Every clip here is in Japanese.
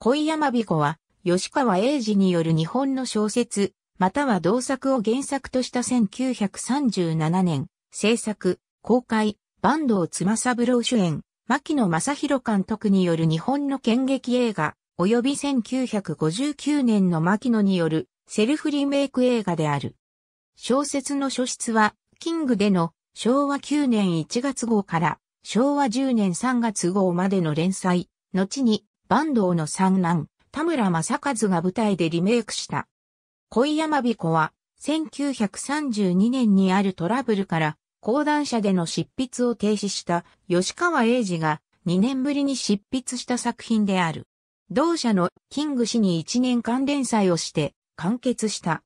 恋山彦は、吉川英治による日本の小説、または同作を原作とした1937年、制作、公開、坂東妻三郎主演、牧野正宏監督による日本の剣劇映画、及び1959年の牧野によるセルフリメイク映画である。小説の書出は、キングでの昭和9年1月号から昭和10年3月号までの連載、後に坂東の三男、田村正和が舞台でリメイクした。恋山彦は、1932年にあるトラブルから、講談社での執筆を停止した吉川英治が2年ぶりに執筆した作品である。同社のキング氏に1年間連載をして完結した。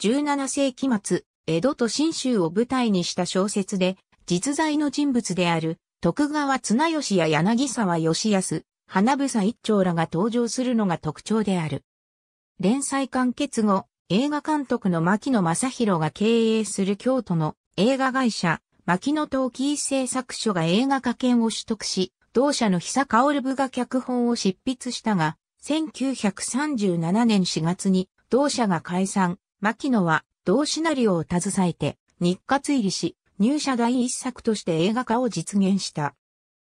17世紀末、江戸と新州を舞台にした小説で、実在の人物である徳川綱吉や柳沢義康、花房一丁らが登場するのが特徴である。連載完結後、映画監督の牧野正宏が経営する京都の映画会社、牧野陶器製作所が映画化権を取得し、同社の久薫部が脚本を執筆したが、1937年4月に同社が解散、牧野は同シナリオを携えて日活入りし、入社第一作として映画化を実現した。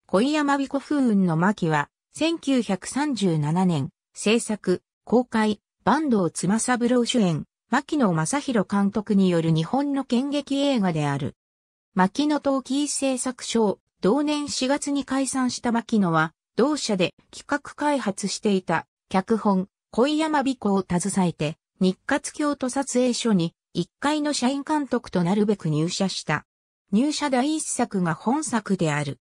小山美子風雲の牧は、1937年、制作、公開、坂東妻三郎主演、牧野正宏監督による日本の剣劇映画である。牧野陶器製作所、同年4月に解散した牧野は、同社で企画開発していた、脚本、恋山美子を携えて、日活京都撮影所に、1階の社員監督となるべく入社した。入社第一作が本作である。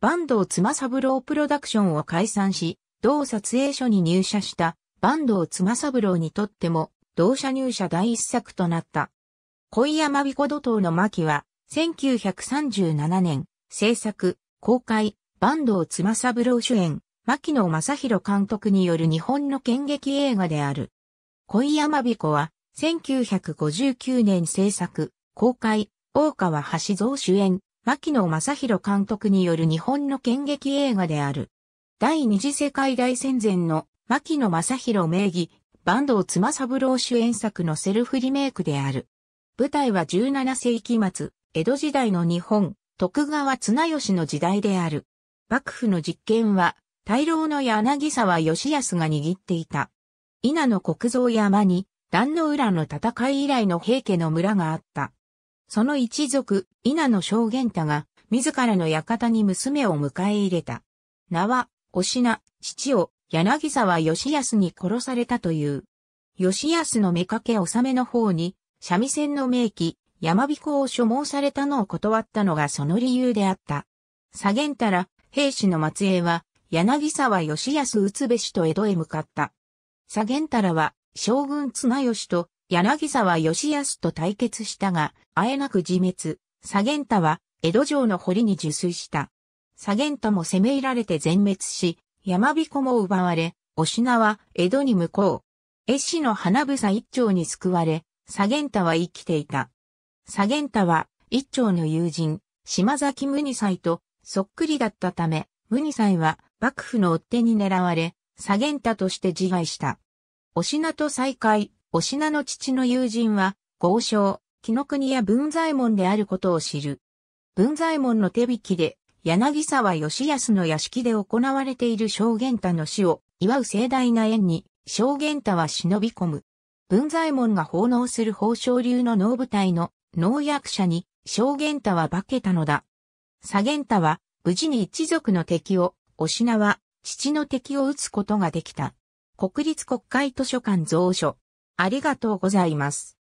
坂東妻三郎プロダクションを解散し、同撮影所に入社した坂東妻三郎にとっても、同社入社第一作となった。恋山彦土頭の巻は、1937年、制作、公開、坂東妻三郎主演、牧野正宏監督による日本の剣劇映画である。恋山彦は、1959年制作、公開、大川橋蔵主演、牧野正宏監督による日本の剣劇映画である。第二次世界大戦前の牧野正宏名義、坂東妻三郎主演作のセルフリメイクである。舞台は17世紀末、江戸時代の日本、徳川綱吉の時代である。幕府の実権は、大老の柳沢義康が握っていた。稲の国造山に、壇の浦の戦い以来の平家の村があった。その一族、稲野正元太が、自らの館に娘を迎え入れた。名は、おしな、父を、柳沢義康に殺されたという。義康の目かけ納めの方に、三味線の名器、山彦を所望されたのを断ったのがその理由であった。左源太ら、兵士の末裔は、柳沢義康宇津部氏と江戸へ向かった。左源太らは、将軍綱吉と柳沢義康と対決したが、あえなく自滅。左源太は、江戸城の堀に受水した。左源太も攻め入られて全滅し、山彦も奪われ、お品は江戸に向こう。越子の花房一丁に救われ、左源太は生きていた。左源太は、一丁の友人、島崎無二斎と、そっくりだったため、無二斎は、幕府の追っ手に狙われ、左源太として自害した。お品と再会、お品の父の友人は、豪商、木の国や文左衛門であることを知る。文左衛門の手引きで、柳沢義康の屋敷で行われている正元太の死を祝う盛大な宴に、正元太は忍び込む。文左衛門が奉納する宝生流の能舞台の能役者に正元太は化けたのだ。左元太は無事に一族の敵を、お品は父の敵を撃つことができた。国立国会図書館蔵書、ありがとうございます。